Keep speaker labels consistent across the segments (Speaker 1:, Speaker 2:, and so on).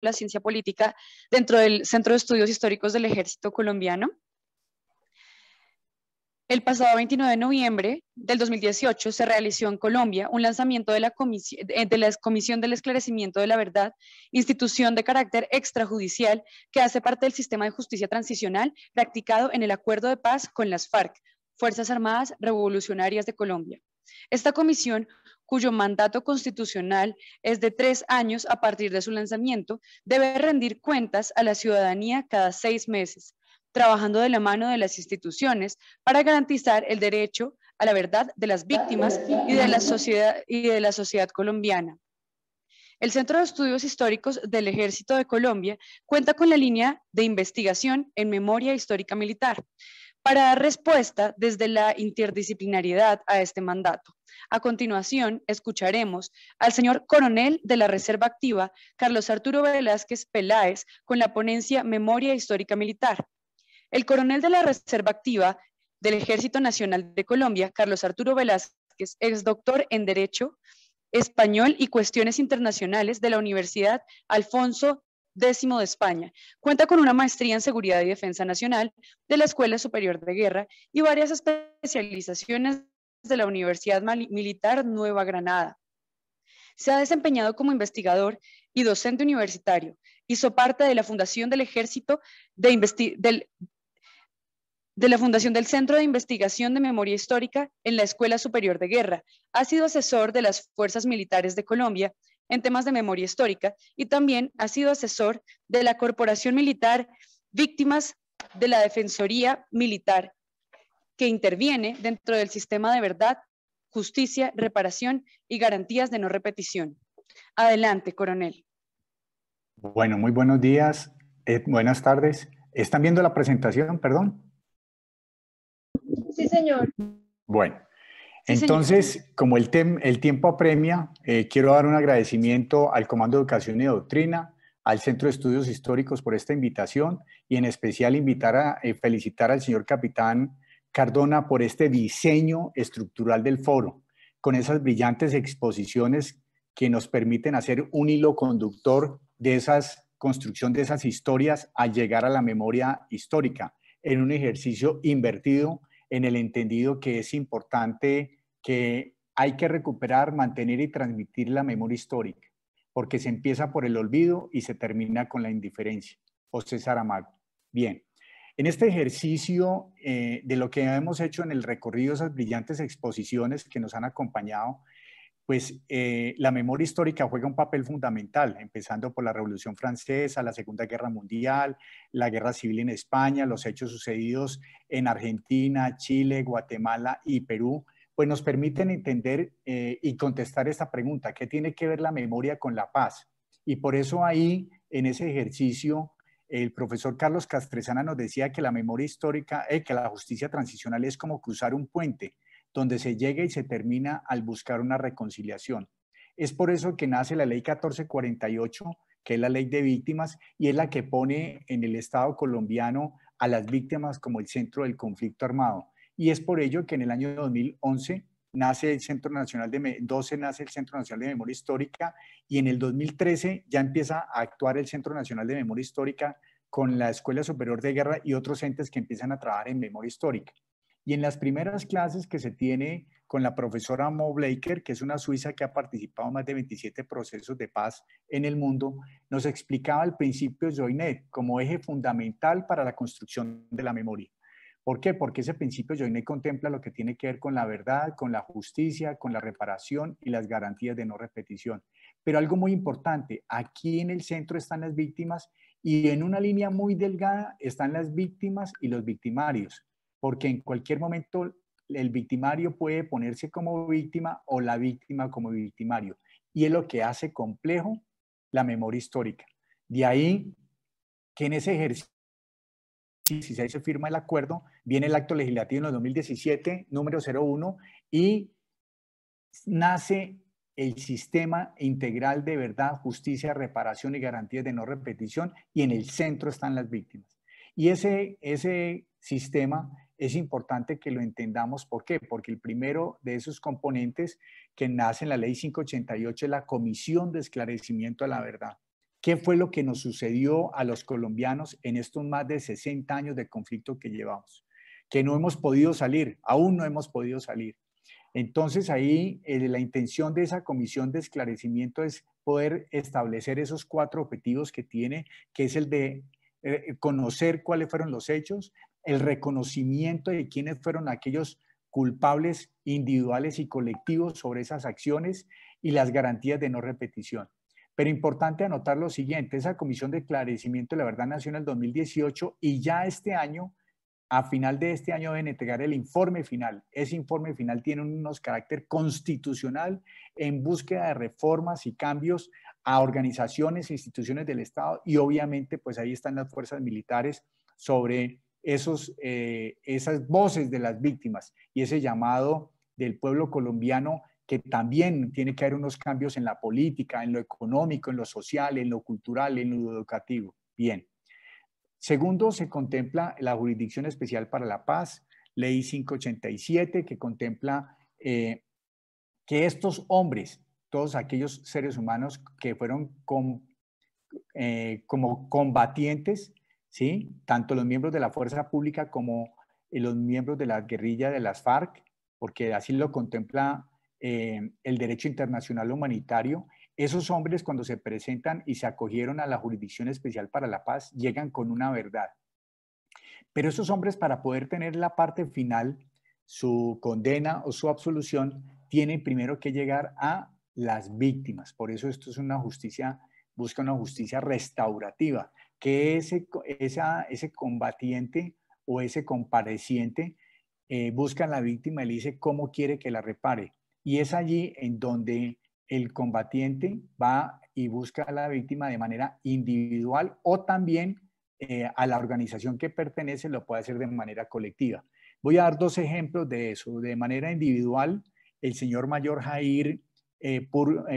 Speaker 1: la ciencia política dentro del Centro de Estudios Históricos del Ejército Colombiano. El pasado 29 de noviembre del 2018 se realizó en Colombia un lanzamiento de la, eh, de la Comisión del Esclarecimiento de la Verdad, institución de carácter extrajudicial que hace parte del sistema de justicia transicional practicado en el acuerdo de paz con las FARC, Fuerzas Armadas Revolucionarias de Colombia. Esta comisión cuyo mandato constitucional es de tres años a partir de su lanzamiento, debe rendir cuentas a la ciudadanía cada seis meses, trabajando de la mano de las instituciones para garantizar el derecho a la verdad de las víctimas y de la sociedad, colombiana. El Centro de Estudios Históricos del Ejército de Colombia cuenta con la línea de investigación en memoria histórica militar, para dar respuesta desde la interdisciplinariedad a este mandato. A continuación, escucharemos al señor coronel de la Reserva Activa, Carlos Arturo Velázquez Peláez, con la ponencia Memoria Histórica Militar. El coronel de la Reserva Activa del Ejército Nacional de Colombia, Carlos Arturo Velázquez, es doctor en Derecho Español y Cuestiones Internacionales de la Universidad Alfonso décimo de España. Cuenta con una maestría en Seguridad y Defensa Nacional de la Escuela Superior de Guerra y varias especializaciones de la Universidad Militar Nueva Granada. Se ha desempeñado como investigador y docente universitario. Hizo parte de la Fundación del Ejército de de la Fundación del Centro de Investigación de Memoria Histórica en la Escuela Superior de Guerra. Ha sido asesor de las Fuerzas Militares de Colombia en temas de memoria histórica y también ha sido asesor de la Corporación Militar Víctimas de la Defensoría Militar, que interviene dentro del sistema de verdad, justicia, reparación y garantías de no repetición. Adelante, coronel.
Speaker 2: Bueno, muy buenos días, eh, buenas tardes. ¿Están viendo la presentación, perdón? Sí, señor. Bueno,
Speaker 1: entonces,
Speaker 2: como el, tiempo apremia, eh, quiero dar un agradecimiento al Comando de Educación y Doctrina, al Centro de Estudios Históricos por esta invitación y en especial invitar a eh, felicitar al señor capitán Cardona por este diseño estructural del foro, con esas brillantes exposiciones que nos permiten hacer un hilo conductor de esas construcción de esas historias al llegar a la memoria histórica en un ejercicio invertido en el entendido que es importante que hay que recuperar, mantener y transmitir la memoria histórica, porque se empieza por el olvido y se termina con la indiferencia. José Saramago. Bien, en este ejercicio eh, de lo que hemos hecho en el recorrido, esas brillantes exposiciones que nos han acompañado, pues eh, la memoria histórica juega un papel fundamental, empezando por la Revolución Francesa, la Segunda Guerra Mundial, la Guerra Civil en España, los hechos sucedidos en Argentina, Chile, Guatemala y Perú, pues nos permiten entender eh, y contestar esta pregunta, ¿qué tiene que ver la memoria con la paz? Y por eso ahí, en ese ejercicio, el profesor Carlos Castresana nos decía que la memoria histórica, eh, que la justicia transicional es como cruzar un puente, donde se llega y se termina al buscar una reconciliación. Es por eso que nace la ley 1448, que es la ley de víctimas y es la que pone en el Estado colombiano a las víctimas como el centro del conflicto armado. Y es por ello que en el año 2011 nace el Centro Nacional de 12 nace el Centro Nacional de Memoria Histórica y en el 2013 ya empieza a actuar el Centro Nacional de Memoria Histórica con la Escuela Superior de Guerra y otros entes que empiezan a trabajar en memoria histórica. Y en las primeras clases que se tiene con la profesora Mo Blaker, que es una suiza que ha participado en más de 27 procesos de paz en el mundo, nos explicaba el principio Joinet como eje fundamental para la construcción de la memoria. ¿Por qué? Porque ese principio Joinet contempla lo que tiene que ver con la verdad, con la justicia, con la reparación y las garantías de no repetición. Pero algo muy importante, aquí en el centro están las víctimas y en una línea muy delgada están las víctimas y los victimarios porque en cualquier momento el victimario puede ponerse como víctima o la víctima como victimario. Y es lo que hace complejo la memoria histórica. De ahí que en ese ejercicio, si se firma el acuerdo, viene el acto legislativo en el 2017, número 01, y nace el sistema integral de verdad, justicia, reparación y garantías de no repetición, y en el centro están las víctimas. Y ese, ese sistema es importante que lo entendamos. ¿Por qué? Porque el primero de esos componentes que nace en la ley 588 es la Comisión de Esclarecimiento a la Verdad. ¿Qué fue lo que nos sucedió a los colombianos en estos más de 60 años de conflicto que llevamos? Que no hemos podido salir, aún no hemos podido salir. Entonces ahí eh, la intención de esa comisión de esclarecimiento es poder establecer esos cuatro objetivos que tiene, que es el de eh, conocer cuáles fueron los hechos, el reconocimiento de quiénes fueron aquellos culpables individuales y colectivos sobre esas acciones y las garantías de no repetición. Pero importante anotar lo siguiente, esa Comisión de Esclarecimiento de la Verdad Nacional 2018 y ya este año, a final de este año, deben entregar el informe final. Ese informe final tiene unos carácter constitucional en búsqueda de reformas y cambios a organizaciones, e instituciones del Estado y obviamente pues ahí están las fuerzas militares sobre esos, eh, esas voces de las víctimas y ese llamado del pueblo colombiano que también tiene que haber unos cambios en la política, en lo económico, en lo social, en lo cultural, en lo educativo. Bien. Segundo, se contempla la Jurisdicción Especial para la Paz, Ley 587, que contempla eh, que estos hombres, todos aquellos seres humanos que fueron eh, como combatientes ¿sí? tanto los miembros de la fuerza pública como eh, los miembros de la guerrilla de las FARC, porque así lo contempla eh, el derecho internacional humanitario. Esos hombres cuando se presentan y se acogieron a la Jurisdicción Especial para la Paz, llegan con una verdad. Pero esos hombres para poder tener la parte final, su condena o su absolución, tienen primero que llegar a las víctimas. Por eso esto es una justicia, busca una justicia restaurativa que ese, esa, ese combatiente o ese compareciente eh, busca a la víctima y le dice cómo quiere que la repare. Y es allí en donde el combatiente va y busca a la víctima de manera individual o también eh, a la organización que pertenece lo puede hacer de manera colectiva. Voy a dar dos ejemplos de eso. De manera individual, el señor mayor Jair eh,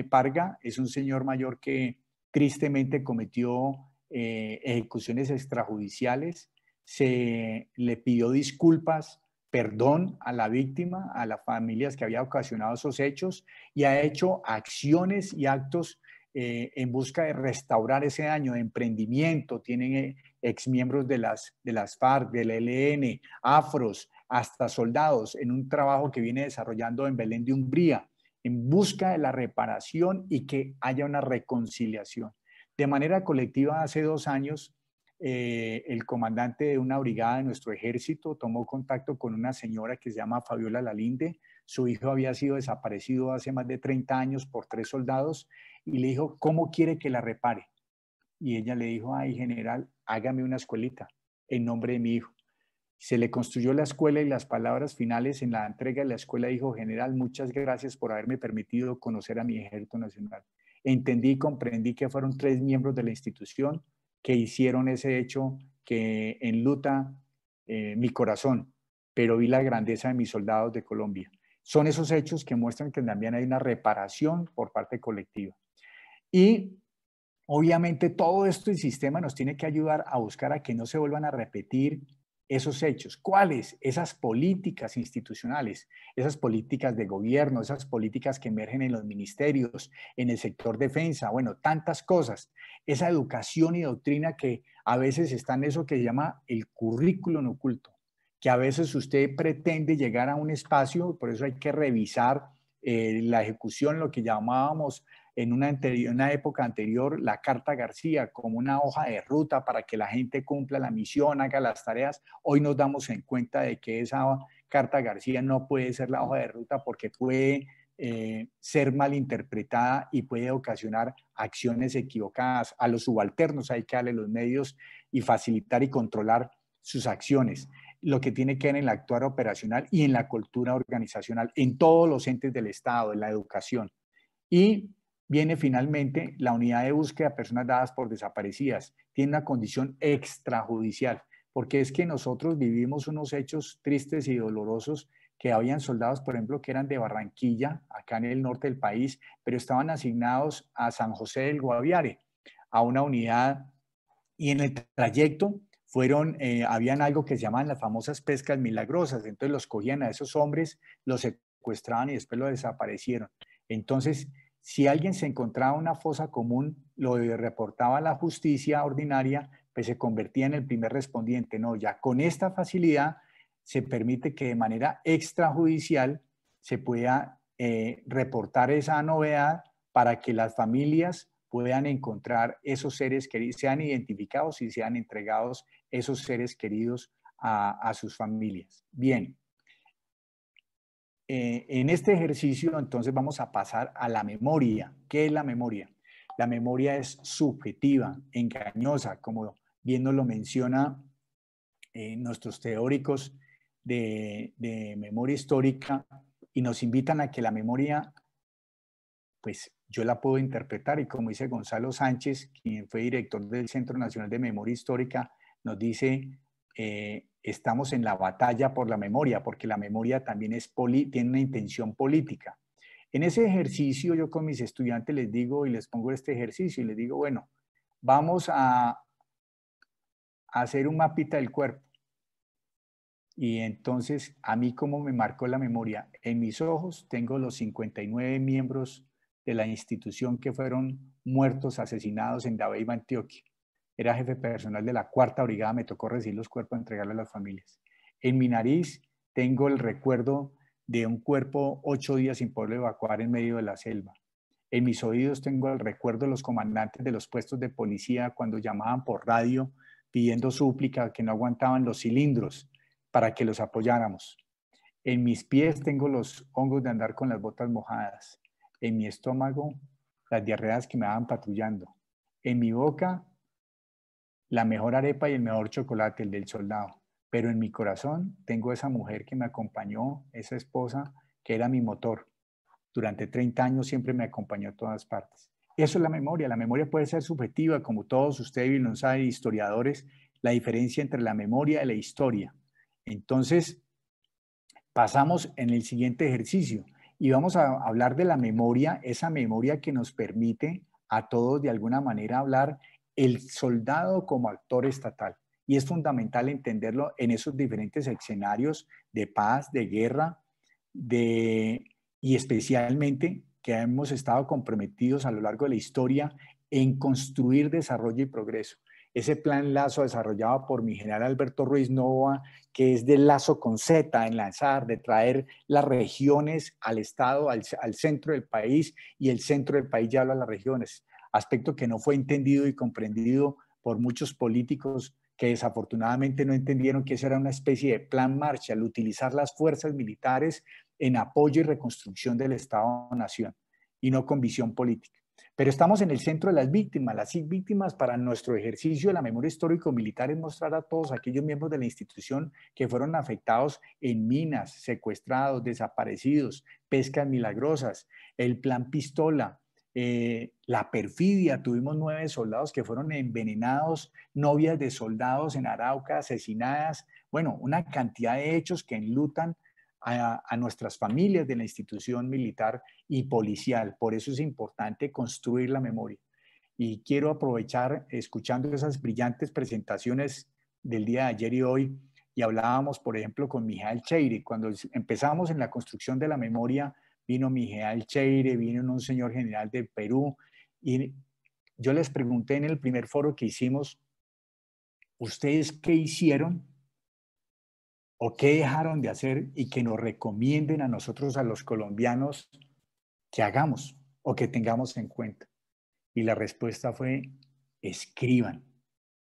Speaker 2: Parga es un señor mayor que tristemente cometió eh, ejecuciones extrajudiciales, se le pidió disculpas, perdón a la víctima, a las familias que había ocasionado esos hechos y ha hecho acciones y actos eh, en busca de restaurar ese daño de emprendimiento. Tienen exmiembros de las, de las FARC, del ELN, afros, hasta soldados, en un trabajo que viene desarrollando en Belén de Umbría, en busca de la reparación y que haya una reconciliación. De manera colectiva, hace dos años, eh, el comandante de una brigada de nuestro ejército tomó contacto con una señora que se llama Fabiola Lalinde. Su hijo había sido desaparecido hace más de 30 años por tres soldados y le dijo, ¿cómo quiere que la repare? Y ella le dijo, ay general, hágame una escuelita en nombre de mi hijo. Se le construyó la escuela y las palabras finales en la entrega de la escuela dijo, general, muchas gracias por haberme permitido conocer a mi ejército nacional entendí y comprendí que fueron tres miembros de la institución que hicieron ese hecho que enluta eh, mi corazón, pero vi la grandeza de mis soldados de Colombia. Son esos hechos que muestran que también hay una reparación por parte colectiva. Y obviamente todo esto y sistema nos tiene que ayudar a buscar a que no se vuelvan a repetir esos hechos. ¿Cuáles? Esas políticas institucionales, esas políticas de gobierno, esas políticas que emergen en los ministerios, en el sector defensa, bueno, tantas cosas. Esa educación y doctrina que a veces está en eso que se llama el currículum oculto, que a veces usted pretende llegar a un espacio, por eso hay que revisar eh, la ejecución, lo que llamábamos en una, anterior, época anterior la Carta García como una hoja de ruta para que la gente cumpla la misión, haga las tareas. Hoy nos damos en cuenta de que esa Carta García no puede ser la hoja de ruta porque puede ser eh, ser malinterpretada y puede ocasionar acciones equivocadas. A los subalternos hay que darle los medios y facilitar y controlar sus acciones lo que tiene que ver en el actuar operacional y en la cultura organizacional, en todos los entes del Estado, en la educación. Y viene finalmente la unidad de búsqueda de personas dadas por desaparecidas. Tiene una condición extrajudicial, porque es que nosotros vivimos unos hechos tristes y dolorosos que habían soldados, por ejemplo, que eran de Barranquilla, acá en el norte del país, pero estaban asignados a San José del Guaviare, a una unidad, y en el trayecto fueron, eh, habían algo que se llamaban las famosas pescas milagrosas, entonces los cogían a esos hombres, los secuestraban y después los desaparecieron. Entonces, si alguien se encontraba una fosa común, lo reportaba la justicia ordinaria, pues se convertía en el primer respondiente. No, ya con esta facilidad se permite que de manera extrajudicial se pueda eh, reportar esa novedad para que las familias puedan encontrar esos seres queridos, sean identificados y sean entregados esos seres queridos a sus familias. Bien, eh, en este ejercicio, entonces, vamos a pasar a la memoria. ¿Qué es la memoria? La memoria es subjetiva, engañosa, como bien nos lo menciona eh, nuestros teóricos de, de memoria histórica, y nos invitan a que la memoria, pues yo la puedo interpretar, y como dice Gonzalo Sánchez, quien fue director del Centro Nacional de Memoria Histórica, nos dice eh, estamos en la batalla por la memoria, porque la memoria también es tiene una intención política. En ese ejercicio yo con mis estudiantes les digo y les pongo este ejercicio y les digo, bueno, vamos a, hacer un mapita del cuerpo. Y entonces, a mí como me marcó la memoria. En mis ojos tengo los 59 miembros de la institución que fueron muertos, asesinados en Dabeiba, Antioquia. Era jefe personal de la cuarta brigada, me tocó recibir los cuerpos, entregarlos a las familias. En mi nariz tengo el recuerdo de un cuerpo ocho días sin poder evacuar en medio de la selva. En mis oídos tengo el recuerdo de los comandantes de los puestos de policía cuando llamaban por radio pidiendo súplica que no aguantaban los cilindros para que los apoyáramos. En mis pies tengo los hongos de andar con las botas mojadas. En mi estómago las diarreas que me daban patrullando. En mi boca la mejor arepa y el mejor chocolate, el del soldado. Pero en mi corazón tengo esa mujer que me acompañó, esa esposa que era mi motor. Durante 30 años siempre me acompañó a todas partes. Eso es la memoria. La memoria puede ser subjetiva, como todos ustedes lo saben, historiadores, la diferencia entre la memoria y la historia. Entonces, pasamos en el siguiente ejercicio y vamos a hablar de la memoria, esa memoria que nos permite a todos de alguna manera hablar el soldado como actor estatal. Y es fundamental entenderlo en esos diferentes escenarios de paz, de guerra, y especialmente que hemos estado comprometidos a lo largo de la historia en construir desarrollo y progreso. Ese plan lazo desarrollado por mi general Alberto Ruiz Nova, que es del lazo con Z, lanzar, de traer las regiones al Estado, al, centro del país, y el centro del país ya habla a las regiones aspecto que no fue entendido y comprendido por muchos políticos que desafortunadamente no entendieron que eso era una especie de plan marcha al utilizar las fuerzas militares en apoyo y reconstrucción del Estado-Nación y no con visión política. Pero estamos en el centro de las víctimas. Las víctimas para nuestro ejercicio de la memoria histórico-militar es mostrar a todos aquellos miembros de la institución que fueron afectados en minas, secuestrados, desaparecidos, pescas milagrosas, el plan pistola, eh, la perfidia, tuvimos nueve soldados que fueron envenenados, novias de soldados en Arauca asesinadas, bueno, una cantidad de hechos que enlutan a, nuestras familias de la institución militar y policial. Por eso es importante construir la memoria. Y quiero aprovechar, escuchando esas brillantes presentaciones del día de ayer y hoy, y hablábamos, por ejemplo, con Mijael Cheire, cuando empezamos en la construcción de la memoria, vino Miguel Cheire, vino un señor general de Perú. Y yo les pregunté en el primer foro que hicimos, ¿ustedes qué hicieron o qué dejaron de hacer y que nos recomienden a nosotros, a los colombianos, que hagamos o que tengamos en cuenta? Y la respuesta fue, escriban,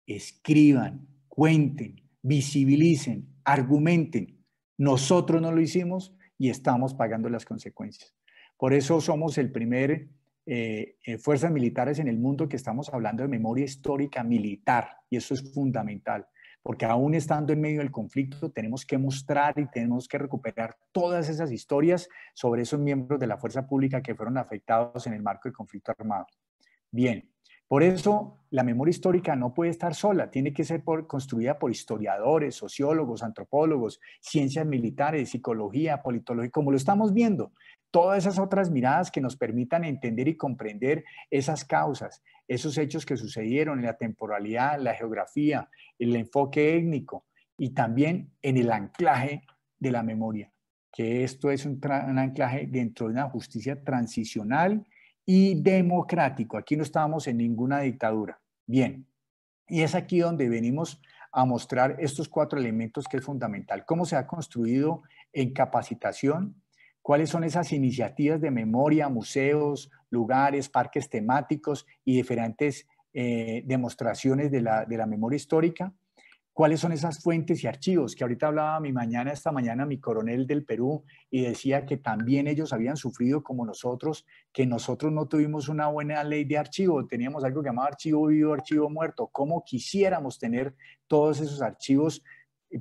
Speaker 2: escriban, cuenten, visibilicen, argumenten. Nosotros no lo hicimos y estamos pagando las consecuencias. Por eso somos el primer eh, eh, fuerzas militares en el mundo que estamos hablando de memoria histórica militar y eso es fundamental porque aún estando en medio del conflicto tenemos que mostrar y tenemos que recuperar todas esas historias sobre esos miembros de la fuerza pública que fueron afectados en el marco del conflicto armado. Bien, por eso, la memoria histórica no puede estar sola, tiene que ser construida por historiadores, sociólogos, antropólogos, ciencias militares, psicología, politología, como lo estamos viendo. Todas esas otras miradas que nos permitan entender y comprender esas causas, esos hechos que sucedieron en la temporalidad, la geografía, el enfoque étnico y también en el anclaje de la memoria, que esto es un anclaje dentro de una justicia transicional y democrático. Aquí no estamos en ninguna dictadura. Bien, y es aquí donde venimos a mostrar estos cuatro elementos que es fundamental. Cómo se ha construido en capacitación, cuáles son esas iniciativas de memoria, museos, lugares, parques temáticos y diferentes eh, demostraciones de la, de la memoria histórica cuáles son esas fuentes y archivos que ahorita hablaba mi mañana, esta mañana mi coronel del Perú y decía que también ellos habían sufrido como nosotros, que nosotros no tuvimos una buena ley de archivo, teníamos algo que archivo vivo, archivo muerto, cómo quisiéramos tener todos esos archivos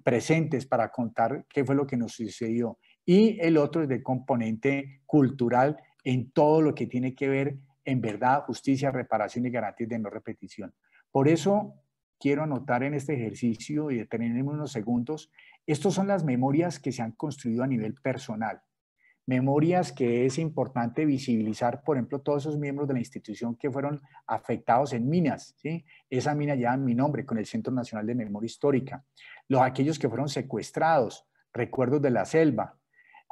Speaker 2: presentes para contar qué fue lo que nos sucedió. Y el otro es de componente cultural en todo lo que tiene que ver en verdad, justicia, reparación y garantías de no repetición. Por eso quiero anotar en este ejercicio y detenerme unos segundos, estas son las memorias que se han construido a nivel personal. Memorias que es importante visibilizar, por ejemplo, todos esos miembros de la institución que fueron afectados en minas. Esa mina lleva mi nombre con el Centro Nacional de Memoria Histórica. Los aquellos que fueron secuestrados, recuerdos de la selva,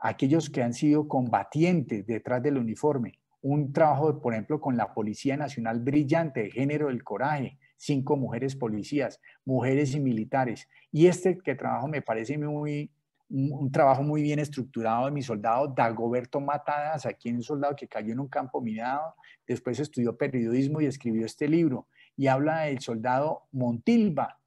Speaker 2: aquellos que han sido combatientes detrás del uniforme. Un trabajo, por ejemplo, con la Policía Nacional brillante, de género del coraje, cinco mujeres policías, mujeres y militares. Y este que trabajo me parece muy, un, trabajo muy bien estructurado de mi soldado Dagoberto Matadas, aquí en un soldado que cayó en un campo minado, después estudió periodismo y escribió este libro. Y habla del soldado Montilva,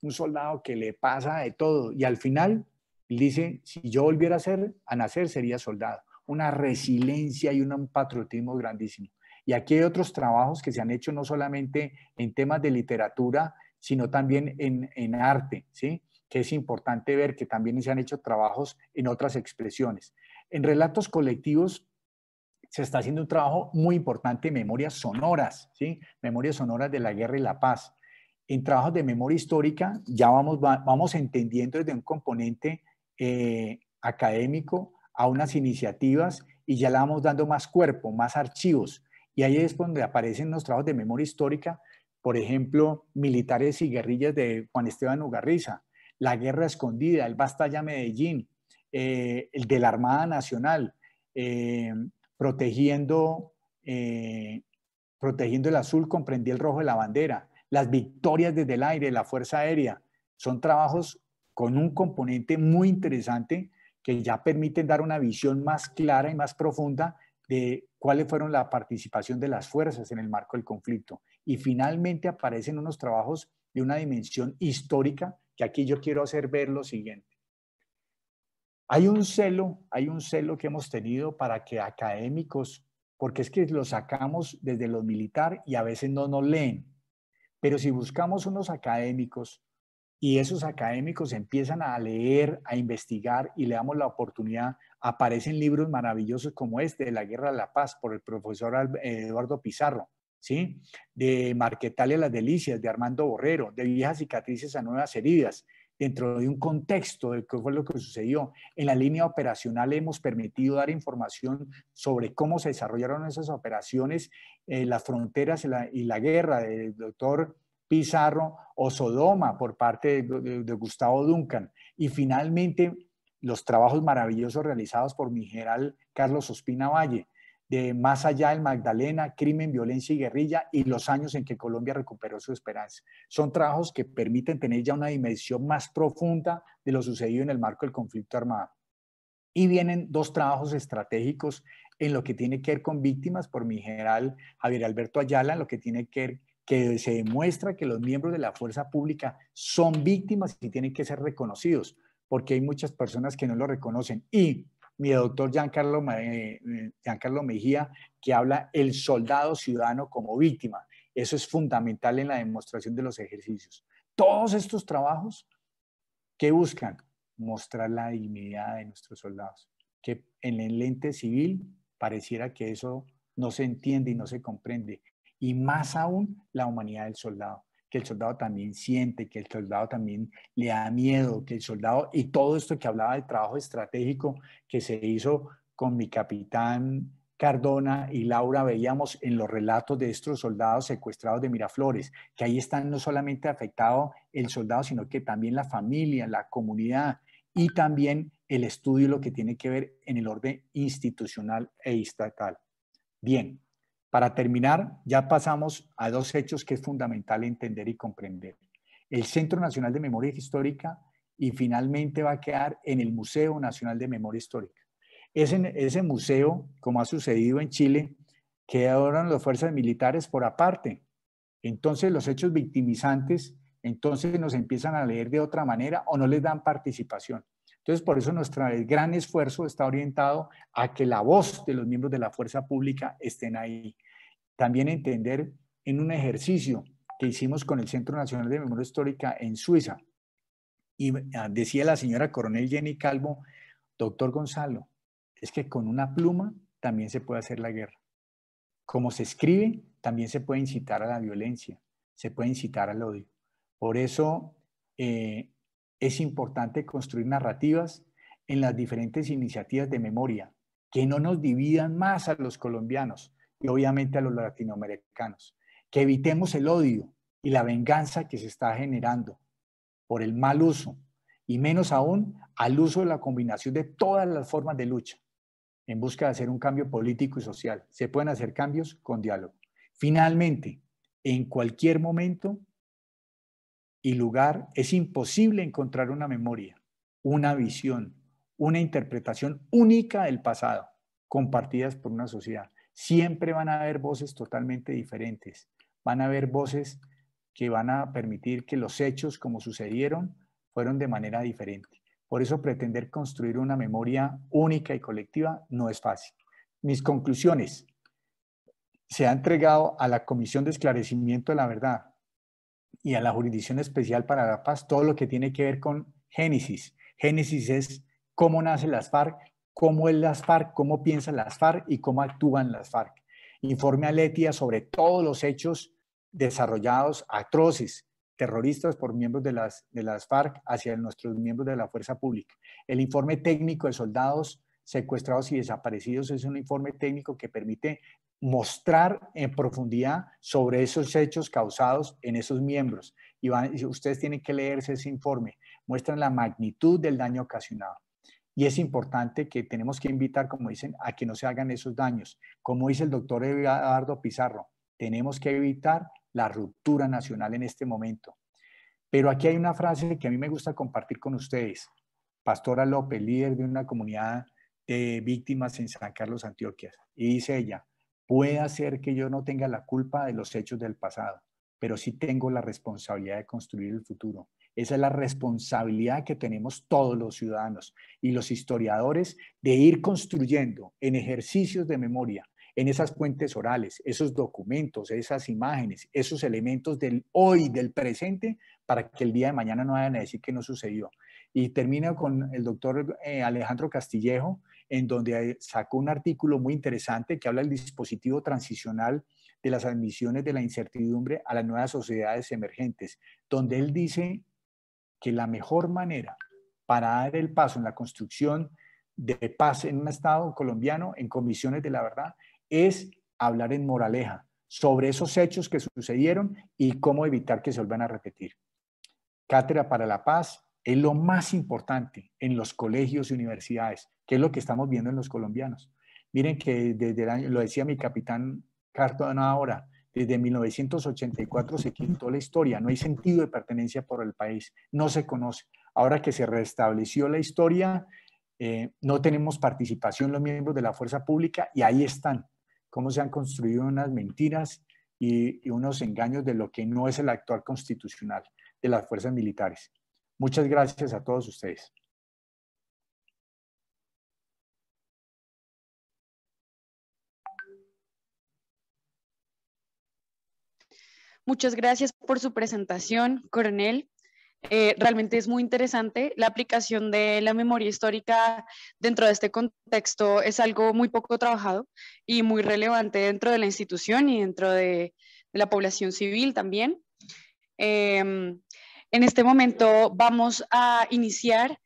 Speaker 2: un soldado que le pasa de todo. Y al final dice, si yo volviera a, ser, a nacer, sería soldado. Una resiliencia y un patriotismo grandísimo. Y aquí hay otros trabajos que se han hecho no solamente en temas de literatura, sino también en, arte, ¿sí? que es importante ver que también se han hecho trabajos en otras expresiones. En relatos colectivos se está haciendo un trabajo muy importante en memorias sonoras, ¿sí? memorias sonoras de la guerra y la paz. En trabajos de memoria histórica ya vamos, entendiendo desde un componente eh, académico a unas iniciativas y ya le vamos dando más cuerpo, más archivos, y ahí es donde aparecen los trabajos de memoria histórica, por ejemplo, militares y guerrillas de Juan Esteban Ugarriza, la guerra escondida, el Bastalla Medellín, eh, el de la Armada Nacional, eh, protegiendo, eh, protegiendo el azul, comprendí el rojo de la bandera, las victorias desde el aire, la Fuerza Aérea, son trabajos con un componente muy interesante que ya permiten dar una visión más clara y más profunda de cuáles fueron la participación de las fuerzas en el marco del conflicto. Y finalmente aparecen unos trabajos de una dimensión histórica que aquí yo quiero hacer ver lo siguiente. Hay un celo, hay un celo que hemos tenido para que académicos, porque es que los sacamos desde los militar y a veces no nos leen, pero si buscamos unos académicos y esos académicos empiezan a leer, a investigar y le damos la oportunidad. Aparecen libros maravillosos como este, de la Guerra de la Paz, por el profesor eh, Eduardo Pizarro, ¿sí? de Marquetalia las Delicias, de Armando Borrero, de Viejas Cicatrices a Nuevas Heridas, dentro de un contexto de qué fue lo que sucedió. En la línea operacional hemos permitido dar información sobre cómo se desarrollaron esas operaciones, eh, las fronteras y la guerra del doctor Pizarro o Sodoma por parte de, Gustavo Duncan. Y finalmente, los trabajos maravillosos realizados por mi general Carlos Ospina Valle, de Más allá del Magdalena, Crimen, Violencia y Guerrilla y los años en que Colombia recuperó su esperanza. Son trabajos que permiten tener ya una dimensión más profunda de lo sucedido en el marco del conflicto armado. Y vienen dos trabajos estratégicos en lo que tiene que ver con víctimas por mi general Javier Alberto Ayala, en lo que tiene que ver que se demuestra que los miembros de la fuerza pública son víctimas y tienen que ser reconocidos, porque hay muchas personas que no lo reconocen. Y mi doctor Giancarlo, eh, eh, Mejía, que habla el soldado ciudadano como víctima. Eso es fundamental en la demostración de los ejercicios. Todos estos trabajos que buscan mostrar la dignidad de nuestros soldados, que en el lente civil pareciera que eso no se entiende y no se comprende y más aún la humanidad del soldado, que el soldado también siente, que el soldado también le da miedo, que el soldado, y todo esto que hablaba del trabajo estratégico que se hizo con mi capitán Cardona y Laura veíamos en los relatos de estos soldados secuestrados de Miraflores, que ahí están no solamente afectado el soldado, sino que también la familia, la comunidad y también el estudio, lo que tiene que ver en el orden institucional e estatal. Bien, para terminar, ya pasamos a dos hechos que es fundamental entender y comprender. El Centro Nacional de Memoria Histórica y finalmente va a quedar en el Museo Nacional de Memoria Histórica. Ese, ese museo, como ha sucedido en Chile, quedaron las fuerzas militares por aparte. Entonces los hechos victimizantes, entonces nos empiezan a leer de otra manera o no les dan participación. Entonces, por eso nuestro gran esfuerzo está orientado a que la voz de los miembros de la fuerza pública estén ahí. También entender en un ejercicio que hicimos con el Centro Nacional de Memoria Histórica en Suiza. Y ah, decía la señora coronel Jenny Calvo, doctor Gonzalo, es que con una pluma también se puede hacer la guerra. Como se escribe, también se puede incitar a la violencia, se puede incitar al odio. Por eso, eh, es importante construir narrativas en las diferentes iniciativas de memoria que no nos dividan más a los colombianos y obviamente a los latinoamericanos, que evitemos el odio y la venganza que se está generando por el mal uso y menos aún al uso de la combinación de todas las formas de lucha en busca de hacer un cambio político y social. Se pueden hacer cambios con diálogo. Finalmente, en cualquier momento y lugar, es imposible encontrar una memoria, una visión, una interpretación única del pasado, compartidas por una sociedad. Siempre van a haber voces totalmente diferentes, van a haber voces que van a permitir que los hechos como sucedieron fueron de manera diferente. Por eso pretender construir una memoria única y colectiva no es fácil. Mis conclusiones. Se ha entregado a la Comisión de Esclarecimiento de la Verdad y a la Jurisdicción Especial para la Paz todo lo que tiene que ver con Génesis. Génesis es cómo nace las FARC, cómo es las FARC, cómo piensan las FARC y cómo actúan las FARC. Informe a Letia sobre todos los hechos desarrollados atroces, terroristas por miembros de las, de las FARC hacia nuestros miembros de la fuerza pública. El informe técnico de soldados secuestrados y desaparecidos es un informe técnico que permite mostrar en profundidad sobre esos hechos causados en esos miembros. Y ustedes tienen que leerse ese informe, muestran la magnitud del daño ocasionado. Y es importante que tenemos que invitar, como dicen, a que no se hagan esos daños. Como dice el doctor Eduardo Pizarro, tenemos que evitar la ruptura nacional en este momento. Pero aquí hay una frase que a mí me gusta compartir con ustedes. Pastora López, líder de una comunidad de víctimas en San Carlos, Antioquia. Y dice ella, Puede hacer que yo no tenga la culpa de los hechos del pasado, pero sí tengo la responsabilidad de construir el futuro. Esa es la responsabilidad que tenemos todos los ciudadanos y los historiadores de ir construyendo en ejercicios de memoria en esas fuentes orales, esos documentos, esas imágenes, esos elementos del hoy, del presente, para que el día de mañana no vayan a decir que no sucedió. Y termino con el doctor eh, Alejandro Castillejo, en donde eh, sacó un artículo muy interesante que habla del dispositivo transicional de las admisiones de la incertidumbre a las nuevas sociedades emergentes, donde él dice que la mejor manera para dar el paso en la construcción de paz en un Estado colombiano en comisiones de la verdad es hablar en moraleja sobre esos hechos que sucedieron y cómo evitar que se vuelvan a repetir. Cátedra para la Paz es lo más importante en los colegios y universidades, que es lo que estamos viendo en los colombianos. Miren que desde el año, lo decía mi capitán Cartón ahora, desde 1984 se quitó la historia, no hay sentido de pertenencia por el país, no se conoce. Ahora que se restableció la historia, eh, no tenemos participación los miembros de la fuerza pública y ahí están cómo se han construido unas mentiras y, unos engaños de lo que no es el actual constitucional de las fuerzas militares. Muchas gracias a todos ustedes.
Speaker 1: Muchas gracias por su presentación, coronel. Eh, realmente es muy interesante. La aplicación de la memoria histórica dentro de este contexto es algo muy poco trabajado y muy relevante dentro de la institución y dentro de, la población civil también. Em, en este momento vamos a iniciar